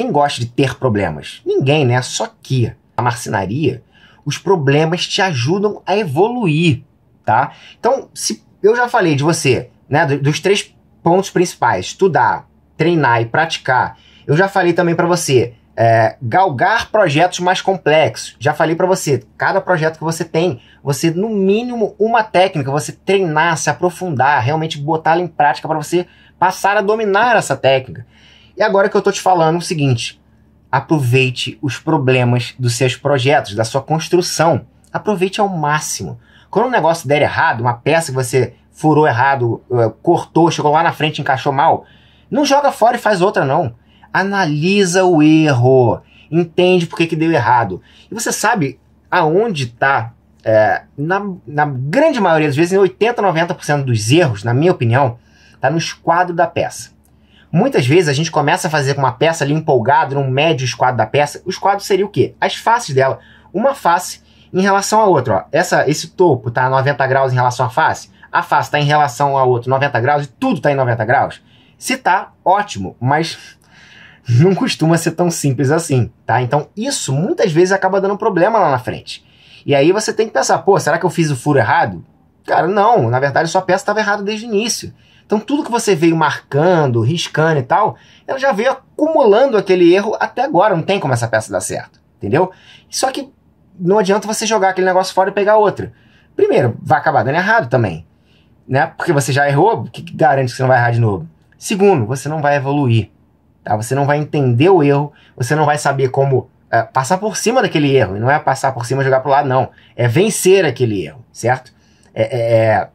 Quem gosta de ter problemas? Ninguém, né? Só que a marcenaria, os problemas te ajudam a evoluir, tá? Então, se eu já falei de você, né, dos três pontos principais, estudar, treinar e praticar. Eu já falei também para você, é, galgar projetos mais complexos. Já falei para você, cada projeto que você tem, você no mínimo uma técnica, você treinar, se aprofundar, realmente botá-la em prática para você passar a dominar essa técnica. E agora que eu estou te falando o seguinte: aproveite os problemas dos seus projetos, da sua construção. Aproveite ao máximo. Quando um negócio der errado, uma peça que você furou errado, eh, cortou, chegou lá na frente, encaixou mal, não joga fora e faz outra, não. Analisa o erro. Entende por que, que deu errado. E você sabe aonde está é, eh, na, na, grande maioria das vezes, em 80, 90% dos erros, na minha opinião, está no esquadro da peça. Muitas vezes a gente começa a fazer com uma peça ali empolgado, num médio esquadro da peça. O esquadro seria o quê? As faces dela. Uma face em relação à outra. Ó. Essa, esse topo está a 90 graus em relação à face. A face está em relação ao outro 90 graus e tudo está em 90 graus. Se tá, ótimo, mas não costuma ser tão simples assim, tá? Então isso muitas vezes acaba dando problema lá na frente. E aí você tem que pensar, pô, será que eu fiz o furo errado? Cara, não, na verdade sua peça estava errada desde o início. Então tudo que você veio marcando, riscando e tal, ela já veio acumulando aquele erro até agora. Não tem como essa peça dar certo, entendeu? Só que não adianta você jogar aquele negócio fora e pegar outra. Primeiro, vai acabar dando errado também, né? Porque você já errou, que garante que você não vai errar de novo? Segundo, você não vai evoluir, tá? Você não vai entender o erro, você não vai saber como é, passar por cima daquele erro. E não é passar por cima e jogar pro lado, não. É vencer aquele erro, certo? É, é, é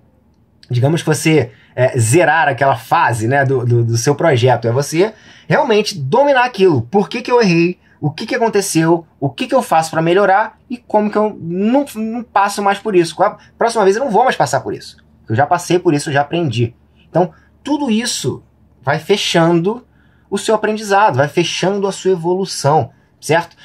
digamos que você é, zerar aquela fase né, do, do, do, seu projeto. É você realmente dominar aquilo. Por que, que eu errei? O que, que aconteceu? O que, que eu faço para melhorar? E como que eu não, não passo mais por isso? A próxima vez eu não vou mais passar por isso. Eu já passei por isso, eu já aprendi. Então, tudo isso vai fechando o seu aprendizado, vai fechando a sua evolução, certo?